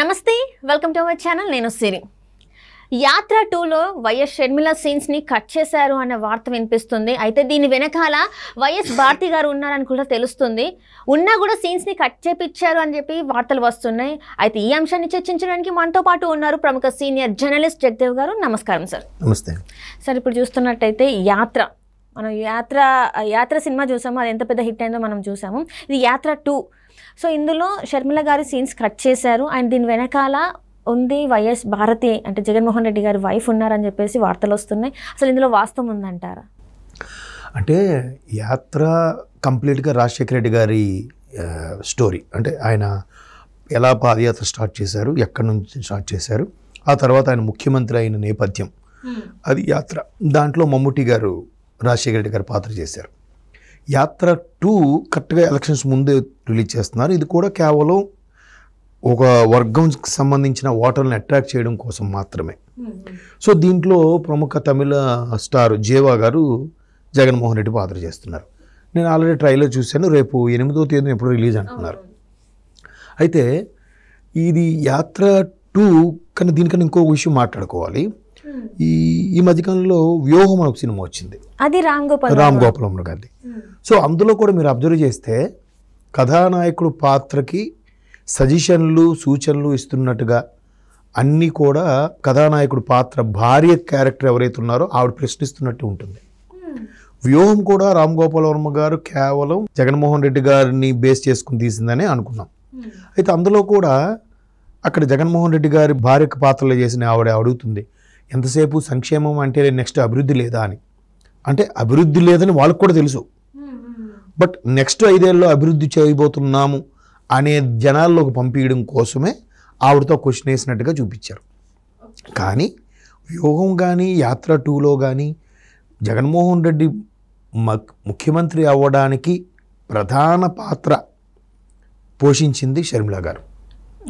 నమస్తే welcome to our channel నేను సిరి యాత్ర టూలో వైఎస్ షర్మిల సీన్స్ని కట్ చేశారు అన్న వార్త వినిపిస్తుంది అయితే దీని వెనకాల వైఎస్ భారతి గారు ఉన్నారని కూడా తెలుస్తుంది ఉన్నా కూడా సీన్స్ని కట్ చేపించారు అని చెప్పి వార్తలు వస్తున్నాయి అయితే ఈ అంశాన్ని చర్చించడానికి మనతో పాటు ఉన్నారు ప్రముఖ సీనియర్ జర్నలిస్ట్ జగదేవ్ గారు నమస్కారం సార్ నమస్తే సార్ ఇప్పుడు చూస్తున్నట్టయితే యాత్ర మనం యాత్ర యాత్ర సినిమా చూసాము అది ఎంత పెద్ద హిట్ అయిందో మనం చూసాము ఇది యాత్ర టూ సో ఇందులో షర్మిల గారి సీన్స్ కట్ చేశారు అండ్ దీని వెనకాల ఉంది వైఎస్ భారతి అంటే జగన్మోహన్ రెడ్డి గారి వైఫ్ ఉన్నారని చెప్పేసి వార్తలు వస్తున్నాయి అసలు ఇందులో వాస్తవం ఉందంటారా అంటే యాత్ర కంప్లీట్గా రాజశేఖర రెడ్డి గారి స్టోరీ అంటే ఆయన ఎలా పాదయాత్ర స్టార్ట్ చేశారు ఎక్కడి నుంచి స్టార్ట్ చేశారు ఆ తర్వాత ఆయన ముఖ్యమంత్రి అయిన నేపథ్యం అది యాత్ర దాంట్లో మమ్ముటి గారు రాజశేఖర రెడ్డి గారు పాత్ర చేశారు యాత్ర టూ కరెక్ట్గా ఎలక్షన్స్ ముందే రిలీజ్ చేస్తున్నారు ఇది కూడా కేవలం ఒక వర్గంకి సంబంధించిన ఓటర్ని అట్రాక్ట్ చేయడం కోసం మాత్రమే సో దీంట్లో ప్రముఖ తమిళ స్టార్ జేవా గారు జగన్మోహన్ రెడ్డి పాత్ర చేస్తున్నారు నేను ఆల్రెడీ ట్రైలర్ చూశాను రేపు ఎనిమిదో తేదీన ఎప్పుడు రిలీజ్ అంటున్నారు అయితే ఇది యాత్ర టూ కానీ దీనికన్నా ఇంకో విషయం మాట్లాడుకోవాలి ఈ ఈ మధ్యకాలంలో వ్యూహం అనే ఒక సినిమా వచ్చింది అది రామ్ గోపాల్ రామ్ గోపాలం గారిది సో అందులో కూడా మీరు అబ్జర్వ్ చేస్తే కథానాయకుడు పాత్రకి సజెషన్లు సూచనలు ఇస్తున్నట్టుగా అన్నీ కూడా కథానాయకుడు పాత్ర భార్య క్యారెక్టర్ ఎవరైతే ఉన్నారో ఆవిడ ప్రశ్నిస్తున్నట్టు ఉంటుంది వ్యూహం కూడా రామ్ గోపాల్ వర్మ గారు కేవలం జగన్మోహన్ రెడ్డి గారిని బేస్ చేసుకుని తీసిందని అనుకున్నాం అయితే అందులో కూడా అక్కడ జగన్మోహన్ రెడ్డి గారి భార్యకు పాత్రలో చేసిన ఆవిడ అడుగుతుంది ఎంతసేపు సంక్షేమం అంటే నెక్స్ట్ అభివృద్ధి లేదా అని అంటే అభివృద్ధి లేదని వాళ్ళకు కూడా తెలుసు బట్ నెక్స్ట్ ఐదేళ్ళలో అభివృద్ధి చేయబోతున్నాము అనే జనాల్లోకి పంపించడం కోసమే ఆవిడతో క్వశ్చన్ వేసినట్టుగా చూపించారు కానీ వ్యూహం కానీ యాత్ర టూలో కానీ జగన్మోహన్ రెడ్డి ముఖ్యమంత్రి అవ్వడానికి ప్రధాన పాత్ర పోషించింది షర్మిల గారు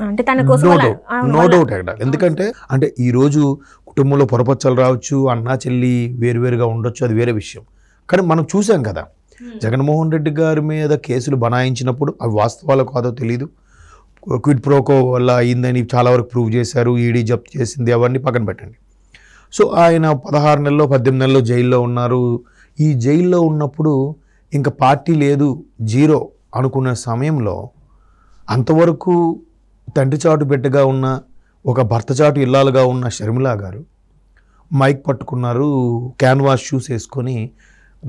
నో డౌట్ ఎందుకంటే అంటే ఈ రోజు కుటుంబంలో పొరపచ్చలు రావచ్చు అన్నా చెల్లి వేరువేరుగా ఉండొచ్చు అది వేరే విషయం కానీ మనం చూసాం కదా hmm. జగన్మోహన్ రెడ్డి గారి మీద కేసులు బనాయించినప్పుడు అవి వాస్తవాలు కాదో తెలియదు క్విడ్ ప్రోకో వల్ల అయిందని చాలా వరకు ప్రూవ్ చేశారు ఈడీ e జప్తు చేసింది అవన్నీ పక్కన పెట్టండి సో ఆయన పదహారు నెలలో పద్దెనిమిది నెలలో జైల్లో ఉన్నారు ఈ జైల్లో ఉన్నప్పుడు ఇంకా పార్టీ లేదు జీరో అనుకున్న సమయంలో అంతవరకు తండ్రి చాటు బిడ్డగా ఉన్న ఒక భర్త చాటు ఇల్లాలుగా ఉన్న షర్మిలా గారు మైక్ పట్టుకున్నారు క్యాన్వాస్ షూస్ వేసుకొని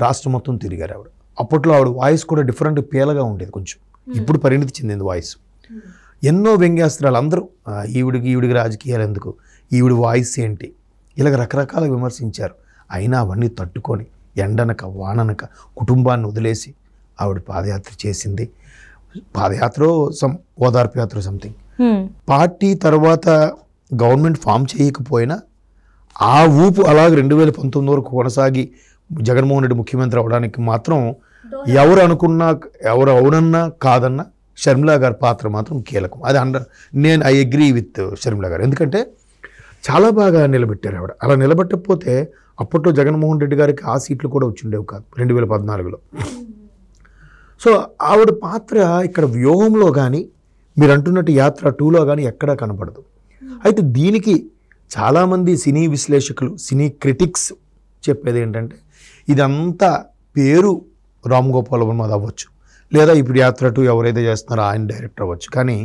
రాష్ట్రం మొత్తం తిరిగారు ఆవిడ అప్పట్లో ఆవిడ వాయిస్ కూడా డిఫరెంట్ పేలగా ఉండేది కొంచెం ఇప్పుడు పరిణితి చెందింది వాయిస్ ఎన్నో వ్యంగ్యాస్త్రాలు అందరూ ఈవిడికి ఈవిడికి రాజకీయాలు ఎందుకు ఈవిడి వాయిస్ ఏంటి ఇలాగ రకరకాల విమర్శించారు అయినా అవన్నీ తట్టుకొని ఎండనక వాననక కుటుంబాన్ని వదిలేసి ఆవిడ పాదయాత్ర చేసింది పాదయాత్ర సమ్ ఓదార్పు యాత్ర సంథింగ్ పార్టీ తర్వాత గవర్నమెంట్ ఫామ్ చేయకపోయినా ఆ ఊపు అలాగ రెండు వేల పంతొమ్మిది వరకు కొనసాగి జగన్మోహన్ రెడ్డి ముఖ్యమంత్రి అవడానికి మాత్రం ఎవరు అనుకున్నా ఎవరు అవునన్నా కాదన్నా షర్మిలా గారి పాత్ర మాత్రం కీలకం అది అండర్ నేను ఐ అగ్రీ విత్ షర్మిలా గారు ఎందుకంటే చాలా బాగా నిలబెట్టారు ఆవిడ అలా నిలబెట్టకపోతే అప్పట్లో జగన్మోహన్ రెడ్డి గారికి ఆ సీట్లు కూడా వచ్చిండేవి కాదు రెండు వేల పద్నాలుగులో సో ఆవిడ పాత్ర ఇక్కడ వ్యూహంలో కానీ మీరు అంటున్నట్టు యాత్ర టూలో కానీ ఎక్కడా కనపడదు అయితే దీనికి చాలామంది సినీ విశ్లేషకులు సినీ క్రిటిక్స్ చెప్పేది ఏంటంటే ఇదంతా పేరు రామ్ గోపాల్ వర్మది అవ్వచ్చు లేదా ఇప్పుడు యాత్ర టూ ఎవరైతే చేస్తున్నారో ఆయన డైరెక్టర్ అవ్వచ్చు కానీ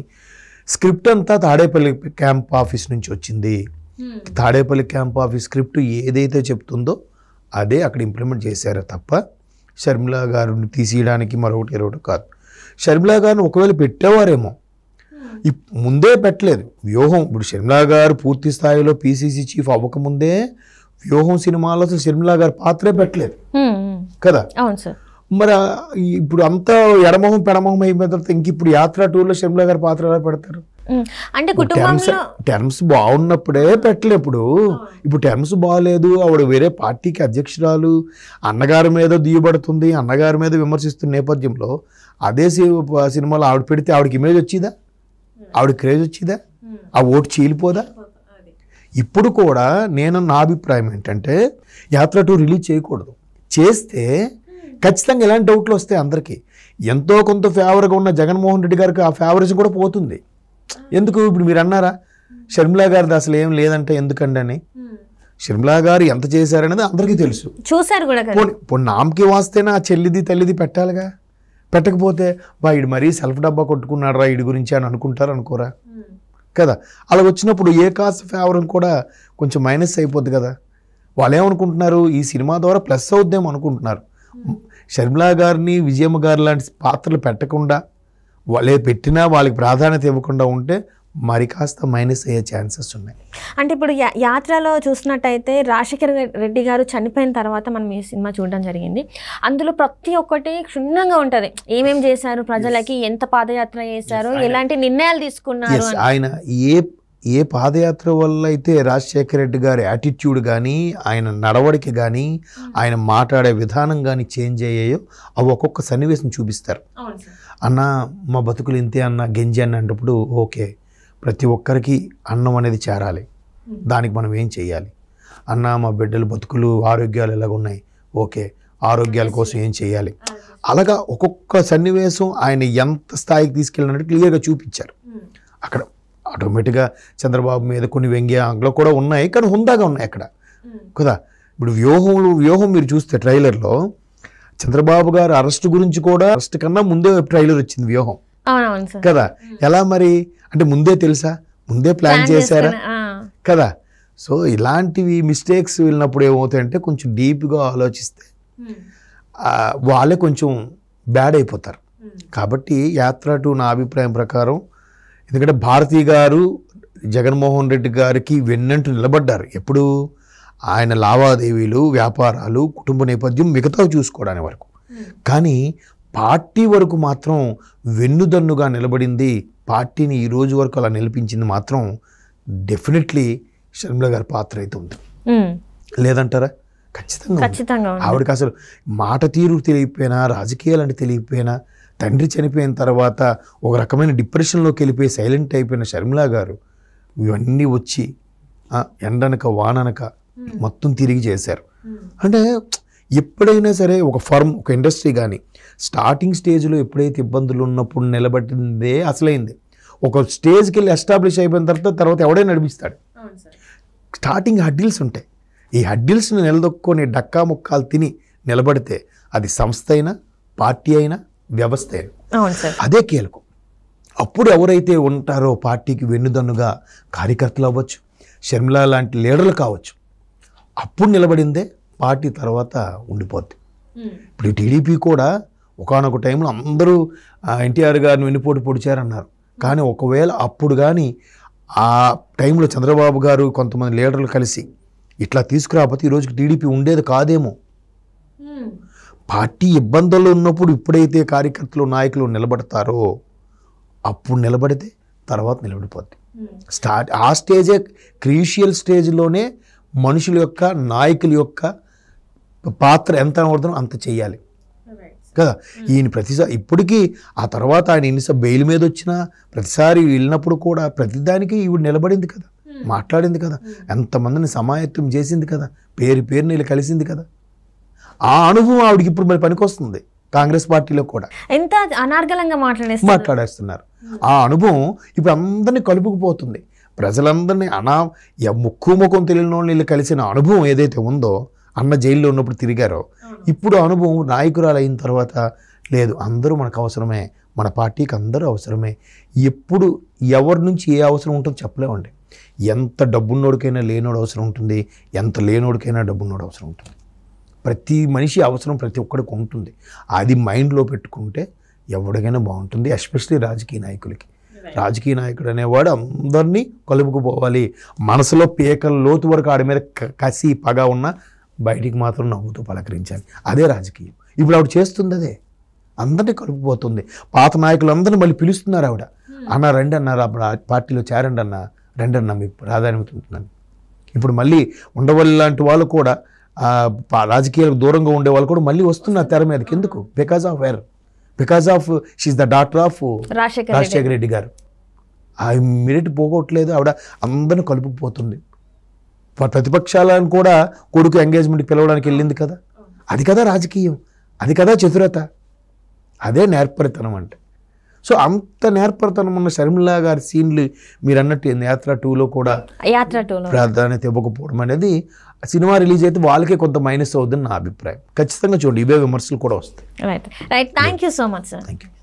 స్క్రిప్ట్ అంతా తాడేపల్లి క్యాంప్ ఆఫీస్ నుంచి వచ్చింది తాడేపల్లి క్యాంప్ ఆఫీస్ స్క్రిప్ట్ ఏదైతే చెప్తుందో అదే అక్కడ ఇంప్లిమెంట్ చేశారు తప్ప షర్మిలా గారిని తీసేయడానికి మరొకటి ఇరవటి కాదు షర్మిలా గారిని ఒకవేళ పెట్టేవారేమో ముందే పెట్టలేదు వ్యూహం ఇప్పుడు షర్మిలా గారు పూర్తి స్థాయిలో పీసీసీ చీఫ్ అవ్వకముందే వ్యూహం సినిమాలో అసలు షర్మిలా గారు పాత్రే పెట్టలేదు కదా అవును సార్ మరి ఇప్పుడు అంతా ఎడమొహం పెడమొహం అయిపోయిన తర్వాత ఇంక ఇప్పుడు యాత్ర టూర్లో షర్మిలా గారు పాత్ర ఎలా పెడతారు అంటే టెర్మ్స్ టెర్మ్స్ బాగున్నప్పుడే పెట్టలే ఇప్పుడు ఇప్పుడు టెర్మ్స్ బాగాలేదు ఆవిడ వేరే పార్టీకి అధ్యక్షురాలు అన్నగారి మీద దియబడుతుంది అన్నగారి మీద విమర్శిస్తున్న నేపథ్యంలో అదే సినిమాలో ఆవిడ పెడితే ఆవిడకి ఇమేజ్ వచ్చిందా ఆవిడ క్రేజ్ వచ్చిందా ఆ ఓటు చీలిపోదా ఇప్పుడు కూడా నేను నా అభిప్రాయం ఏంటంటే యాత్ర టూ రిలీజ్ చేయకూడదు చేస్తే ఖచ్చితంగా ఎలాంటి డౌట్లు వస్తాయి అందరికీ ఎంతో కొంత ఫేవర్గా ఉన్న జగన్మోహన్ రెడ్డి గారికి ఆ ఫేవరేషన్ కూడా పోతుంది ఎందుకు ఇప్పుడు మీరు అన్నారా షర్మిలా గారిది అసలు ఏం లేదంటే ఎందుకండి అని షర్మిలా గారు ఎంత చేశారనేది అందరికీ తెలుసు చూసారు కూడా పోనీ నామకి వాస్తేనే ఆ చెల్లిది తల్లిది పెట్టాలిగా పెట్టకపోతే బా ఇడు మరీ సెల్ఫ్ డబ్బా రా ఇడి గురించి అని అనుకుంటారు అనుకోరా కదా అలా వచ్చినప్పుడు ఏ కాస్ట్ ఫేవర్ కూడా కొంచెం మైనస్ అయిపోద్ది కదా వాళ్ళు ఏమనుకుంటున్నారు ఈ సినిమా ద్వారా ప్లస్ అవుద్దేమో అనుకుంటున్నారు hmm. షర్మిలా గారిని విజయమ్మ గారు లాంటి పాత్రలు పెట్టకుండా వాళ్ళే పెట్టినా వాళ్ళకి ప్రాధాన్యత ఇవ్వకుండా ఉంటే మరి కాస్త మైనస్ అయ్యే ఛాన్సెస్ ఉన్నాయి అంటే ఇప్పుడు యాత్రలో చూసినట్టయితే రాజశేఖర్ రెడ్డి గారు చనిపోయిన తర్వాత మనం ఈ సినిమా చూడడం జరిగింది అందులో ప్రతి ఒక్కటి క్షుణ్ణంగా ఉంటుంది ఏమేం చేశారు ప్రజలకి ఎంత పాదయాత్ర చేశారు ఎలాంటి నిర్ణయాలు తీసుకున్నారు ఆయన ఏ ఏ పాదయాత్ర వల్ల అయితే రాజశేఖర రెడ్డి గారి యాటిట్యూడ్ కానీ ఆయన నడవడిక కానీ hmm. ఆయన మాట్లాడే విధానం కానీ చేంజ్ అయ్యాయో అవి ఒక్కొక్క సన్నివేశం చూపిస్తారు అన్న మా బతుకులు ఇంతే అన్న గెంజి అన్నప్పుడు ఓకే ప్రతి ఒక్కరికి అన్నం అనేది చేరాలి దానికి మనం ఏం చేయాలి అన్న మా బిడ్డలు బతుకులు ఆరోగ్యాలు ఎలాగ ఉన్నాయి ఓకే ఆరోగ్యాల కోసం ఏం చేయాలి అలాగా ఒక్కొక్క సన్నివేశం ఆయన ఎంత స్థాయికి తీసుకెళ్ళినట్టు క్లియర్గా చూపించారు అక్కడ ఆటోమేటిక్గా చంద్రబాబు మీద కొన్ని వ్యంగ్య ఆంగ్లో కూడా ఉన్నాయి కానీ హుందాగా ఉన్నాయి అక్కడ కదా ఇప్పుడు వ్యూహంలో వ్యూహం మీరు చూస్తే ట్రైలర్లో చంద్రబాబు గారు అరెస్ట్ గురించి కూడా అరెస్ట్ కన్నా ముందే ట్రైలర్ వచ్చింది వ్యూహం కదా ఎలా మరి అంటే ముందే తెలుసా ముందే ప్లాన్ చేశారా కదా సో ఇలాంటివి మిస్టేక్స్ వెళ్ళినప్పుడు ఏమవుతాయంటే కొంచెం డీప్గా ఆలోచిస్తే hmm. వాళ్ళే కొంచెం బ్యాడ్ అయిపోతారు hmm. కాబట్టి యాత్ర టు నా అభిప్రాయం ప్రకారం ఎందుకంటే భారతి గారు జగన్మోహన్ రెడ్డి గారికి వెన్నంటూ నిలబడ్డారు ఎప్పుడు ఆయన లావాదేవీలు వ్యాపారాలు కుటుంబ నేపథ్యం మిగతా చూసుకోవడానికి వరకు hmm. కానీ పార్టీ వరకు మాత్రం వెన్నుదన్నుగా నిలబడింది పార్టీని ఈ రోజు వరకు అలా నిలిపించింది మాత్రం డెఫినెట్లీ షర్మిల గారి పాత్ర అయితే ఉంది లేదంటారా ఖచ్చితంగా ఖచ్చితంగా ఆవిడకి అసలు మాట తీరు తెలియకపోయినా రాజకీయాలు అంటే తెలియకపోయినా తండ్రి చనిపోయిన తర్వాత ఒక రకమైన డిప్రెషన్లోకి వెళ్ళిపోయి సైలెంట్ అయిపోయిన షర్మిల గారు ఇవన్నీ వచ్చి ఎండనక వాననక మొత్తం తిరిగి చేశారు అంటే ఎప్పుడైనా సరే ఒక ఫర్మ్ ఒక ఇండస్ట్రీ కానీ స్టార్టింగ్ స్టేజ్లో ఎప్పుడైతే ఇబ్బందులు ఉన్నప్పుడు నిలబడిందే అసలైంది ఒక స్టేజ్కి వెళ్ళి ఎస్టాబ్లిష్ అయిపోయిన తర్వాత తర్వాత ఎవడే నడిపిస్తాడు స్టార్టింగ్ హడ్డిల్స్ ఉంటాయి ఈ హడ్డిల్స్ని నిలదొక్కుని డక్కా ముక్కాలు తిని నిలబడితే అది సంస్థ అయినా పార్టీ అయినా వ్యవస్థ అయినా అదే కీలకం అప్పుడు ఎవరైతే ఉంటారో పార్టీకి వెన్నుదన్నుగా కార్యకర్తలు అవ్వచ్చు షర్మిల లాంటి లీడర్లు కావచ్చు అప్పుడు నిలబడిందే పార్టీ తర్వాత ఉండిపోద్ది ఇప్పుడు టీడీపీ కూడా ఒకనొక టైంలో అందరూ ఎన్టీఆర్ గారిని వెన్నుపోటు పొడిచారన్నారు కానీ ఒకవేళ అప్పుడు కానీ ఆ టైంలో చంద్రబాబు గారు కొంతమంది లీడర్లు కలిసి ఇట్లా తీసుకురాకపోతే ఈరోజుకి టీడీపీ ఉండేది కాదేమో పార్టీ ఇబ్బందుల్లో ఉన్నప్పుడు ఇప్పుడైతే కార్యకర్తలు నాయకులు నిలబడతారో అప్పుడు నిలబడితే తర్వాత నిలబడిపోద్ది స్టార్ట్ ఆ స్టేజే క్రీషియల్ స్టేజ్లోనే మనుషుల యొక్క నాయకుల యొక్క పాత్ర ఎంత అవడదో అంత చేయాలి కదా ఈయన ప్రతిసారి ఇప్పటికీ ఆ తర్వాత ఆయన ఎన్నిసారి బెయిల్ మీద వచ్చినా ప్రతిసారి వెళ్ళినప్పుడు కూడా ప్రతిదానికి ఈవిడ నిలబడింది కదా hmm. మాట్లాడింది కదా hmm. ఎంతమందిని సమాయత్వం చేసింది కదా పేరు పేరు నీళ్ళు కలిసింది కదా ఆ అనుభవం ఆవిడకి ఇప్పుడు మరి పనికొస్తుంది కాంగ్రెస్ పార్టీలో కూడా ఎంత అనార్గలంగా మాట్లాడే మాట్లాడేస్తున్నారు ఆ అనుభవం ఇప్పుడు అందరినీ కలుపుకుపోతుంది ప్రజలందరినీ అనా ముక్కు ముఖం తెలియని వాళ్ళు కలిసిన అనుభవం ఏదైతే ఉందో అన్న జైల్లో ఉన్నప్పుడు తిరిగారో ఇప్పుడు అనుభవం నాయకురాలు అయిన తర్వాత లేదు అందరూ మనకు అవసరమే మన పార్టీకి అందరూ అవసరమే ఎప్పుడు ఎవరి నుంచి ఏ అవసరం ఉంటుందో చెప్పలేమండి ఎంత డబ్బున్నోడికైనా లేనోడు అవసరం ఉంటుంది ఎంత లేనోడికైనా డబ్బున్నోడు అవసరం ఉంటుంది ప్రతి మనిషి అవసరం ప్రతి ఒక్కడికి ఉంటుంది అది మైండ్లో పెట్టుకుంటే ఎవరికైనా బాగుంటుంది ఎస్పెషలీ రాజకీయ నాయకులకి రాజకీయ నాయకుడు అనేవాడు అందరినీ కలుపుకుపోవాలి మనసులో పీకల లోతు వరకు ఆడి మీద కసి పగ ఉన్న బయటికి మాత్రం నవ్వుతూ పలకరించాలి అదే రాజకీయం ఇప్పుడు ఆవిడ చేస్తుంది అదే అందరినీ కలుపుపోతుంది పాత నాయకులు అందరినీ మళ్ళీ పిలుస్తున్నారు ఆవిడ అన్న రెండు అన్నారు పార్టీలో చేరండి అన్న రెండు అన్న మీకు ప్రాధాన్యత ఇప్పుడు మళ్ళీ ఉండవల్లి లాంటి వాళ్ళు కూడా రాజకీయాలకు దూరంగా ఉండే వాళ్ళు కూడా మళ్ళీ వస్తున్నారు తెర మీదకి ఎందుకు because of where because of she the doctor of Rajasekhara Reddy garu ఆ ఇమ్మీడియట్ పోగొట్టలేదు ఆవిడ అందరిని కలుపుకుపోతుంది ప్రతిపక్షాలను కూడా కొడుకు ఎంగేజ్మెంట్కి పిలవడానికి వెళ్ళింది కదా అది కదా రాజకీయం అది కదా చతురత అదే నేర్పరితనం అంటే సో అంత నేర్పరితనం ఉన్న శర్మిలా గారి సీన్లు మీరు అన్నట్టు యాత్ర టూలో కూడా యాత్ర ప్రాధాన్యత ఇవ్వకపోవడం అనేది సినిమా రిలీజ్ అయితే వాళ్ళకే కొంత మైనస్ అవుతుంది నా అభిప్రాయం ఖచ్చితంగా చూడండి ఇవే విమర్శలు కూడా వస్తాయి right right thank you so much sir thank you